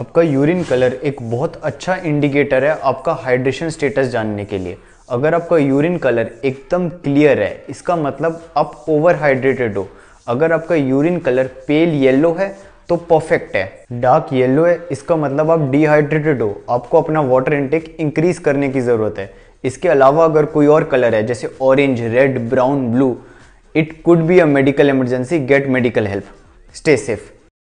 आपका urine colour एक बहुत अच्छा इंडिकेटर है आपका हाइड्रेशन स्टेटस जानने के लिए अगर आपका यूरिन कलर एकदम क्लियर है इसका मतलब आप ओवर हाइड्रेटेड हो अगर आपका यूरिन कलर पेल येलो है तो परफेक्ट है डार्क येलो है इसका मतलब आप डिहाइड्रेटेड हो आपको अपना वाटर इंटेक इंक्रीज करने की ज़रूरत है इसके अलावा अगर कोई और कलर है जैसे orange red brown blue it could be a medical emergency get medical help stay safe